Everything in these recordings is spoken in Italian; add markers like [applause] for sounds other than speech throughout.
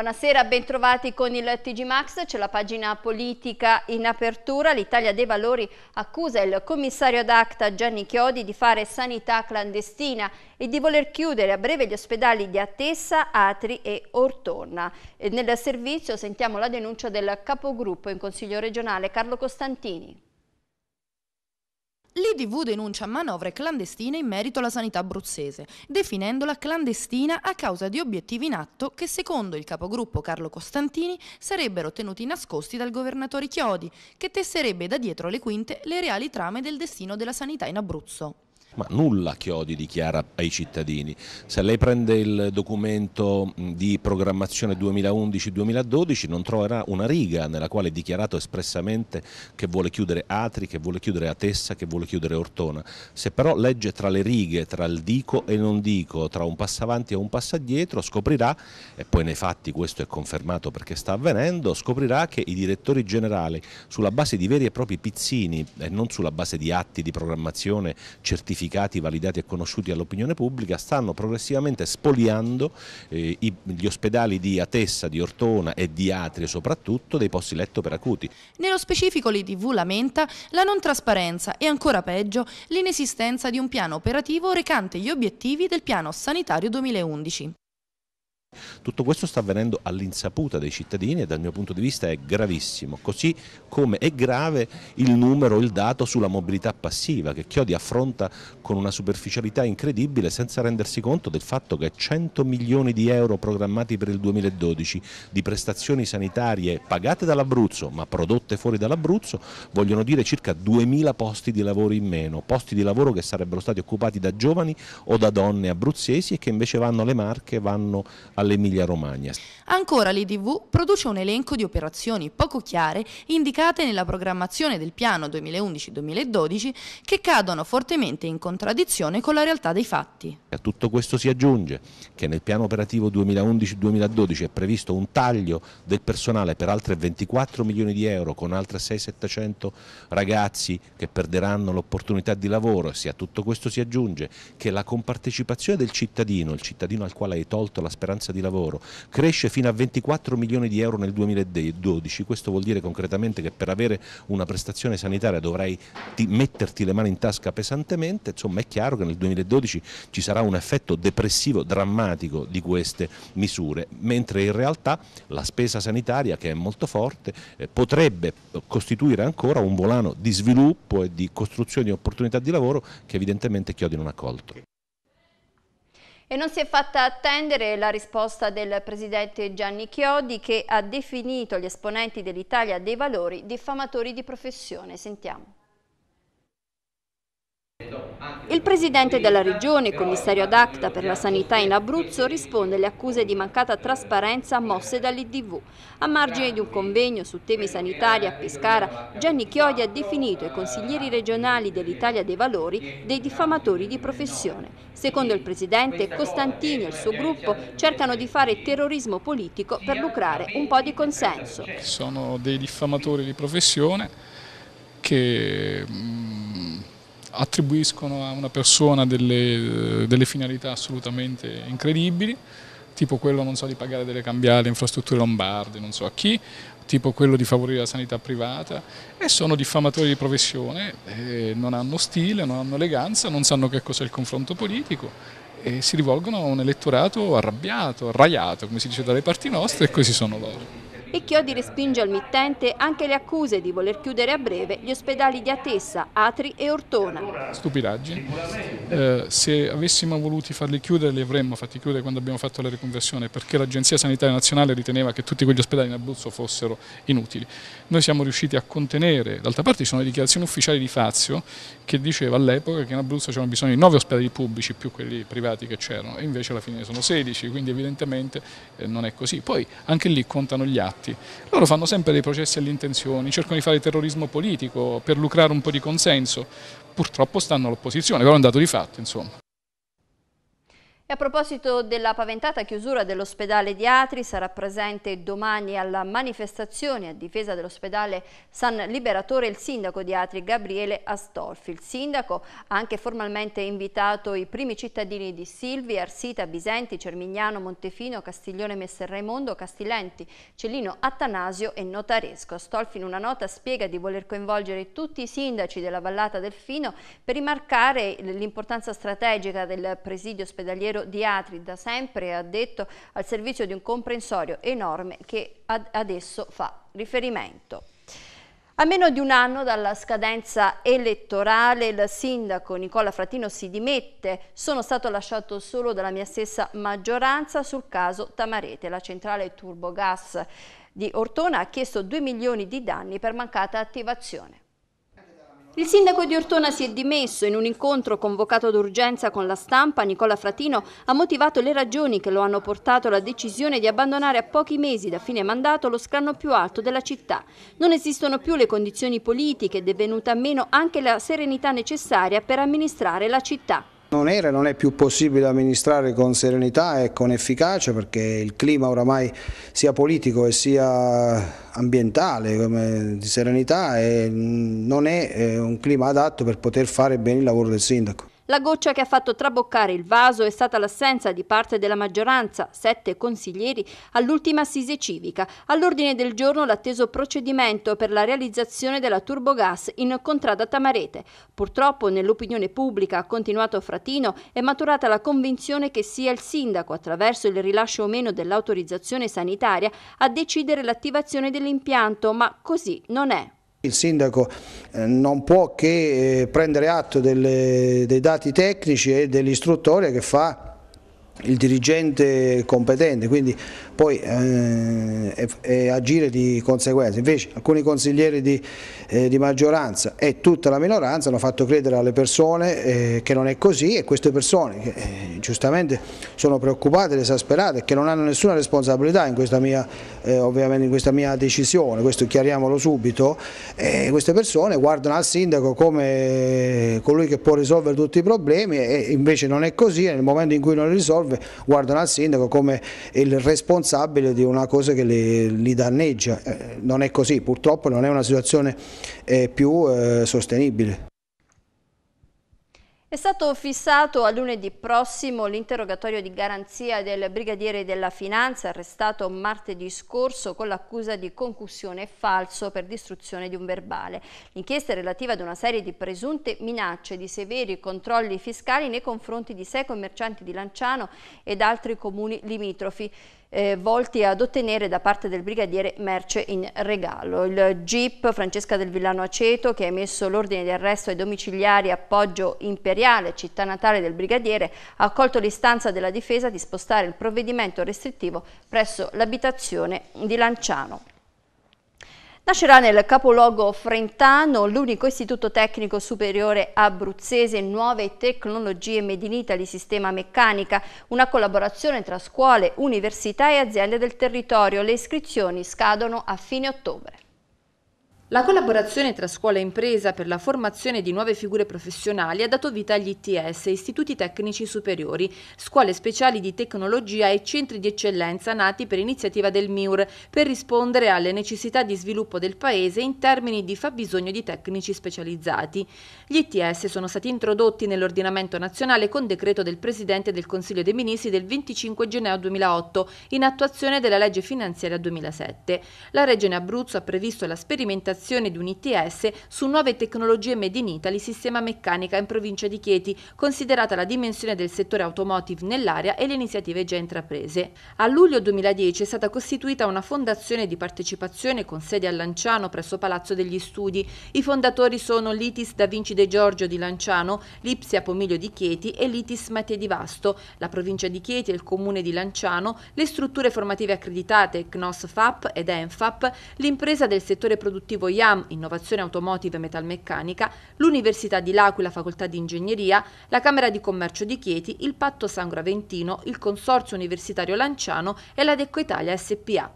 Buonasera, bentrovati con il TG Max, c'è la pagina politica in apertura. L'Italia dei Valori accusa il commissario ad acta Gianni Chiodi di fare sanità clandestina e di voler chiudere a breve gli ospedali di Attessa, Atri e Ortona. E nel servizio sentiamo la denuncia del capogruppo in Consiglio regionale Carlo Costantini. L'IDV denuncia manovre clandestine in merito alla sanità abruzzese, definendola clandestina a causa di obiettivi in atto che secondo il capogruppo Carlo Costantini sarebbero tenuti nascosti dal governatore Chiodi, che tesserebbe da dietro le quinte le reali trame del destino della sanità in Abruzzo ma nulla Chiodi dichiara ai cittadini. Se lei prende il documento di programmazione 2011-2012 non troverà una riga nella quale è dichiarato espressamente che vuole chiudere Atri, che vuole chiudere Atessa, che vuole chiudere Ortona. Se però legge tra le righe, tra il dico e non dico, tra un passo avanti e un passo addietro, scoprirà, e poi nei fatti questo è confermato perché sta avvenendo, scoprirà che i direttori generali sulla base di veri e propri pizzini e non sulla base di atti di programmazione certificati certificati, validati e conosciuti all'opinione pubblica, stanno progressivamente spoliando eh, i, gli ospedali di Atessa, di Ortona e di Atria soprattutto dei posti letto per acuti. Nello specifico l'IDV lamenta la non trasparenza e ancora peggio l'inesistenza di un piano operativo recante gli obiettivi del piano sanitario 2011. Tutto questo sta avvenendo all'insaputa dei cittadini e dal mio punto di vista è gravissimo, così come è grave il numero, il dato sulla mobilità passiva che Chiodi affronta con una superficialità incredibile senza rendersi conto del fatto che 100 milioni di euro programmati per il 2012 di prestazioni sanitarie pagate dall'Abruzzo ma prodotte fuori dall'Abruzzo vogliono dire circa 2.000 posti di lavoro in meno, posti di lavoro che sarebbero stati occupati da giovani o da donne abruzzesi e che invece vanno alle Marche, vanno alle all'Emilia Romagna. Ancora l'IDV produce un elenco di operazioni poco chiare indicate nella programmazione del piano 2011-2012 che cadono fortemente in contraddizione con la realtà dei fatti. A tutto questo si aggiunge che nel piano operativo 2011-2012 è previsto un taglio del personale per altre 24 milioni di euro con altre 6-700 ragazzi che perderanno l'opportunità di lavoro. Se a tutto questo si aggiunge che la compartecipazione del cittadino, il cittadino al quale hai tolto la speranza forza di lavoro, cresce fino a 24 milioni di euro nel 2012, questo vuol dire concretamente che per avere una prestazione sanitaria dovrai metterti le mani in tasca pesantemente, insomma è chiaro che nel 2012 ci sarà un effetto depressivo drammatico di queste misure, mentre in realtà la spesa sanitaria che è molto forte eh, potrebbe costituire ancora un volano di sviluppo e di costruzione di opportunità di lavoro che evidentemente Chiodi non ha colto. E non si è fatta attendere la risposta del presidente Gianni Chiodi che ha definito gli esponenti dell'Italia dei valori diffamatori di professione. Sentiamo. Il presidente della regione, commissario ad acta per la sanità in Abruzzo, risponde alle accuse di mancata trasparenza mosse dall'IDV. A margine di un convegno su temi sanitari a Pescara, Gianni Chiodi ha definito i consiglieri regionali dell'Italia dei Valori dei diffamatori di professione. Secondo il presidente, Costantini e il suo gruppo cercano di fare terrorismo politico per lucrare un po' di consenso. Sono dei diffamatori di professione che mm, attribuiscono a una persona delle, delle finalità assolutamente incredibili, tipo quello so, di pagare delle cambiate, infrastrutture lombarde, non so a chi, tipo quello di favorire la sanità privata e sono diffamatori di professione, eh, non hanno stile, non hanno eleganza, non sanno che cos'è il confronto politico e si rivolgono a un elettorato arrabbiato, arraiato, come si dice dalle parti nostre e così sono loro e Chiodi respinge al mittente anche le accuse di voler chiudere a breve gli ospedali di Atessa, Atri e Ortona. Stupidaggi. Eh, se avessimo voluti farli chiudere li avremmo fatti chiudere quando abbiamo fatto la riconversione perché l'Agenzia Sanitaria Nazionale riteneva che tutti quegli ospedali in Abruzzo fossero inutili. Noi siamo riusciti a contenere, d'altra parte ci sono le dichiarazioni ufficiali di Fazio che diceva all'epoca che in Abruzzo c'erano bisogno di 9 ospedali pubblici più quelli privati che c'erano e invece alla fine sono 16, quindi evidentemente eh, non è così. Poi anche lì contano gli atti fatti. Loro fanno sempre dei processi alle intenzioni, cercano di fare terrorismo politico per lucrare un po' di consenso. Purtroppo stanno all'opposizione, però è un dato di fatto, insomma. E a proposito della paventata chiusura dell'ospedale di Atri, sarà presente domani alla manifestazione a difesa dell'ospedale San Liberatore il sindaco di Atri, Gabriele Astolfi. Il sindaco ha anche formalmente invitato i primi cittadini di Silvi, Arsita, Bisenti, Cermignano, Montefino, Castiglione Messer Raimondo, Castellenti, Cellino Attanasio e Notaresco. Astolfi in una nota spiega di voler coinvolgere tutti i sindaci della vallata del Fino per rimarcare l'importanza strategica del presidio ospedaliero Piero Di Atri da sempre addetto al servizio di un comprensorio enorme che ad adesso fa riferimento. A meno di un anno dalla scadenza elettorale il sindaco Nicola Frattino si dimette. Sono stato lasciato solo dalla mia stessa maggioranza sul caso Tamarete. La centrale turbogas di Ortona ha chiesto 2 milioni di danni per mancata attivazione. Il sindaco di Ortona si è dimesso. In un incontro convocato d'urgenza con la stampa, Nicola Fratino ha motivato le ragioni che lo hanno portato alla decisione di abbandonare a pochi mesi da fine mandato lo scranno più alto della città. Non esistono più le condizioni politiche ed è venuta meno anche la serenità necessaria per amministrare la città. Non era e non è più possibile amministrare con serenità e con efficacia perché il clima oramai sia politico e sia ambientale di serenità non è eh, un clima adatto per poter fare bene il lavoro del sindaco. La goccia che ha fatto traboccare il vaso è stata l'assenza di parte della maggioranza, sette consiglieri, all'ultima assise civica. All'ordine del giorno l'atteso procedimento per la realizzazione della turbogas in contrada Tamarete. Purtroppo nell'opinione pubblica, ha continuato Fratino, è maturata la convinzione che sia il sindaco, attraverso il rilascio o meno dell'autorizzazione sanitaria, a decidere l'attivazione dell'impianto, ma così non è. Il sindaco eh, non può che eh, prendere atto delle, dei dati tecnici e dell'istruttoria che fa il dirigente competente, quindi poi eh, e, e agire di conseguenza. Invece alcuni consiglieri di, eh, di, maggioranza e tutta la minoranza hanno fatto credere alle persone eh, che non è così e queste persone che eh, giustamente sono preoccupate ed esasperate e che non hanno nessuna responsabilità in questa mia, eh, in questa mia decisione, questo chiariamolo subito, eh, queste persone guardano al sindaco come colui che può risolvere tutti i problemi e invece non è così e nel momento in cui non li risolve guardano al sindaco come il responsabile responsabile di una cosa che li, li danneggia. Eh, non è così, purtroppo non è una situazione eh, più eh, sostenibile. È stato fissato a lunedì prossimo l'interrogatorio di garanzia del brigadiere della finanza arrestato martedì scorso con l'accusa di concussione falso per distruzione di un verbale. L'inchiesta è relativa ad una serie di presunte minacce di severi controlli fiscali nei confronti di sei commercianti di Lanciano ed altri comuni limitrofi eh, volti ad ottenere da parte del brigadiere merce in regalo. Il GIP Francesca del Villano Aceto che ha emesso l'ordine di arresto ai domiciliari appoggio imperiale, città natale del brigadiere, ha accolto l'istanza della difesa di spostare il provvedimento restrittivo presso l'abitazione di Lanciano. Nascerà nel capoluogo frentano l'unico istituto tecnico superiore abruzzese Nuove Tecnologie Made in Italy Sistema Meccanica, una collaborazione tra scuole, università e aziende del territorio. Le iscrizioni scadono a fine ottobre. La collaborazione tra scuola e impresa per la formazione di nuove figure professionali ha dato vita agli ITS, istituti tecnici superiori, scuole speciali di tecnologia e centri di eccellenza nati per iniziativa del MIUR per rispondere alle necessità di sviluppo del Paese in termini di fabbisogno di tecnici specializzati. Gli ITS sono stati introdotti nell'ordinamento nazionale con decreto del Presidente del Consiglio dei Ministri del 25 gennaio 2008 in attuazione della legge finanziaria 2007. La Regione Abruzzo ha previsto la sperimentazione realizzazione di un ITS su nuove tecnologie Made in Italy sistema meccanica in provincia di Chieti, considerata la dimensione del settore automotive nell'area e le iniziative già intraprese. A luglio 2010 è stata costituita una fondazione di partecipazione con sede a Lanciano presso Palazzo degli Studi. I fondatori sono l'ITIS Da Vinci De Giorgio di Lanciano, l'Ipsia Pomiglio di Chieti e l'ITIS Mattia di Vasto. La provincia di Chieti e il comune di Lanciano, le strutture formative accreditate CNOSFAP ed ENFAP, l'impresa del settore produttivo IVOIAM, Innovazione Automotive e Metalmeccanica, l'Università di L'Aquila, Facoltà di Ingegneria, la Camera di Commercio di Chieti, il Patto Sangro Aventino, il Consorzio Universitario Lanciano e la Decco Italia SPA.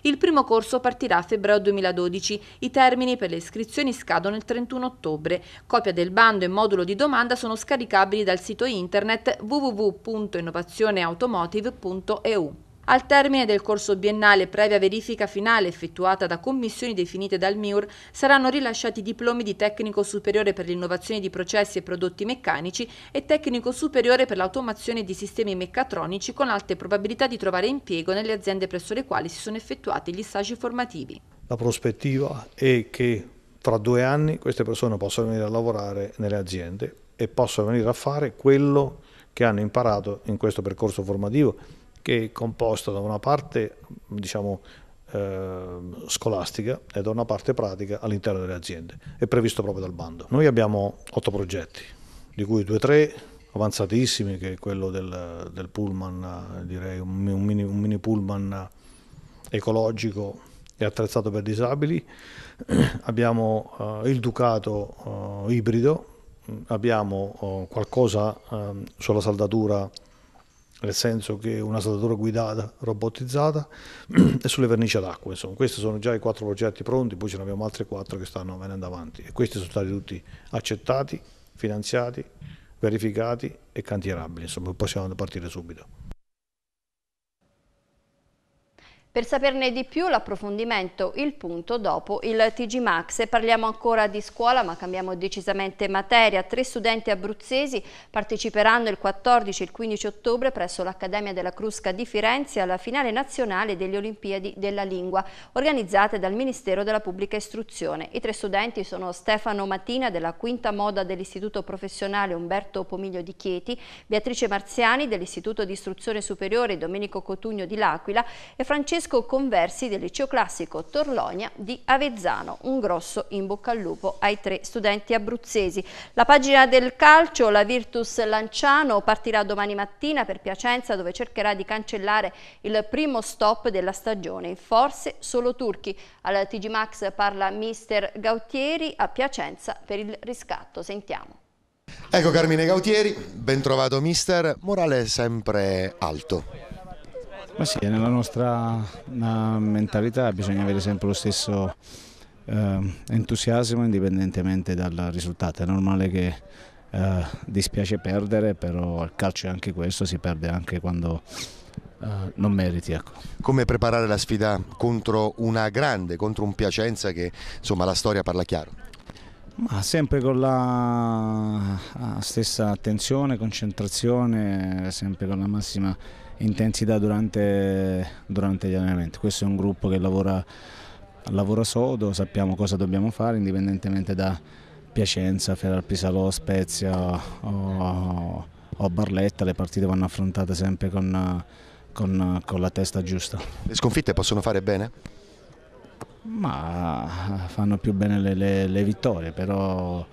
Il primo corso partirà a febbraio 2012. I termini per le iscrizioni scadono il 31 ottobre. Copia del bando e modulo di domanda sono scaricabili dal sito internet www.innovazioneautomotive.eu. Al termine del corso biennale, previa verifica finale effettuata da commissioni definite dal MIUR, saranno rilasciati diplomi di tecnico superiore per l'innovazione di processi e prodotti meccanici e tecnico superiore per l'automazione di sistemi meccatronici con alte probabilità di trovare impiego nelle aziende presso le quali si sono effettuati gli stagi formativi. La prospettiva è che fra due anni queste persone possano venire a lavorare nelle aziende e possano venire a fare quello che hanno imparato in questo percorso formativo che è composta da una parte diciamo, eh, scolastica e da una parte pratica all'interno delle aziende. È previsto proprio dal bando. Noi abbiamo otto progetti, di cui due o tre avanzatissimi, che è quello del, del pullman, direi un, mini, un mini pullman ecologico e attrezzato per disabili. [clears throat] abbiamo eh, il Ducato eh, ibrido, abbiamo eh, qualcosa ehm, sulla saldatura nel senso che una saldatura guidata, robotizzata [clears throat] e sulle vernici ad acqua. Insomma, questi sono già i quattro progetti pronti, poi ce ne abbiamo altri quattro che stanno venendo avanti e questi sono stati tutti accettati, finanziati, verificati e cantierabili, insomma, possiamo partire subito. Per saperne di più l'approfondimento, il punto dopo il TG Max. parliamo ancora di scuola ma cambiamo decisamente materia. Tre studenti abruzzesi parteciperanno il 14 e il 15 ottobre presso l'Accademia della Crusca di Firenze alla finale nazionale delle Olimpiadi della Lingua organizzate dal Ministero della Pubblica Istruzione. I tre studenti sono Stefano Mattina della quinta moda dell'Istituto Professionale Umberto Pomiglio di Chieti, Beatrice Marziani dell'Istituto di Istruzione Superiore Domenico Cotugno di L'Aquila e Francesco Francesco Conversi del liceo classico Torlonia di Avezzano. Un grosso in bocca al lupo ai tre studenti abruzzesi. La pagina del calcio, la Virtus Lanciano, partirà domani mattina per Piacenza dove cercherà di cancellare il primo stop della stagione. Forse solo turchi. Al TG Max parla mister Gautieri a Piacenza per il riscatto. Sentiamo. Ecco Carmine Gautieri, ben trovato mister, morale sempre alto. Ma sì, nella nostra mentalità bisogna avere sempre lo stesso eh, entusiasmo indipendentemente dal risultato. È normale che eh, dispiace perdere, però il calcio è anche questo, si perde anche quando Uh, non meriti. Ecco. Come preparare la sfida contro una grande, contro un Piacenza che insomma la storia parla chiaro? Ma sempre con la stessa attenzione, concentrazione, sempre con la massima intensità durante, durante gli allenamenti. Questo è un gruppo che lavora, lavora sodo, sappiamo cosa dobbiamo fare indipendentemente da Piacenza, Ferrar Pisalo, Spezia o, o, Barletta, le partite vanno affrontate sempre con, con, con la testa giusta. Le sconfitte possono fare bene? Ma fanno più bene le, le, le vittorie, però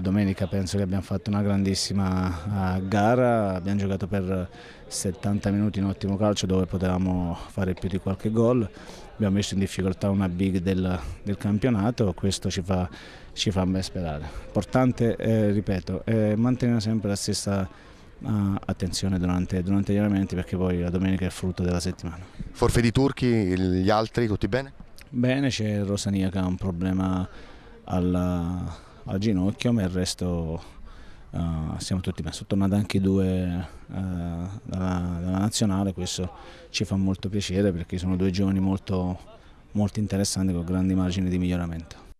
domenica penso che abbiamo fatto una grandissima eh, gara, abbiamo giocato per 70 minuti in ottimo calcio dove potevamo fare più di qualche gol, abbiamo messo in difficoltà una big del, del campionato, questo ci fa, ci fa ben sperare. Importante, eh, ripeto, eh, mantenere sempre la stessa Uh, attenzione durante, durante, gli allenamenti perché poi la domenica è frutto della settimana. Forfè di Turchi, gli altri tutti bene? Bene, c'è Rosania che ha un problema alla, al ginocchio, ma il resto Uh, siamo tutti bene. Sono tornati anche due uh, dalla, dalla, nazionale, questo ci fa molto piacere perché sono due giovani molto, molto interessanti con grandi margini di miglioramento.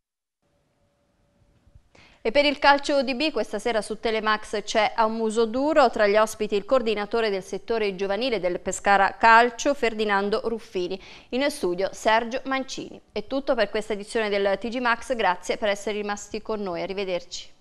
E per il calcio UDB questa sera su Telemax c'è a muso duro, tra gli ospiti il coordinatore del settore giovanile del Pescara Calcio Ferdinando Ruffini, in studio Sergio Mancini. È tutto per questa edizione del TG Max, grazie per essere rimasti con noi, arrivederci.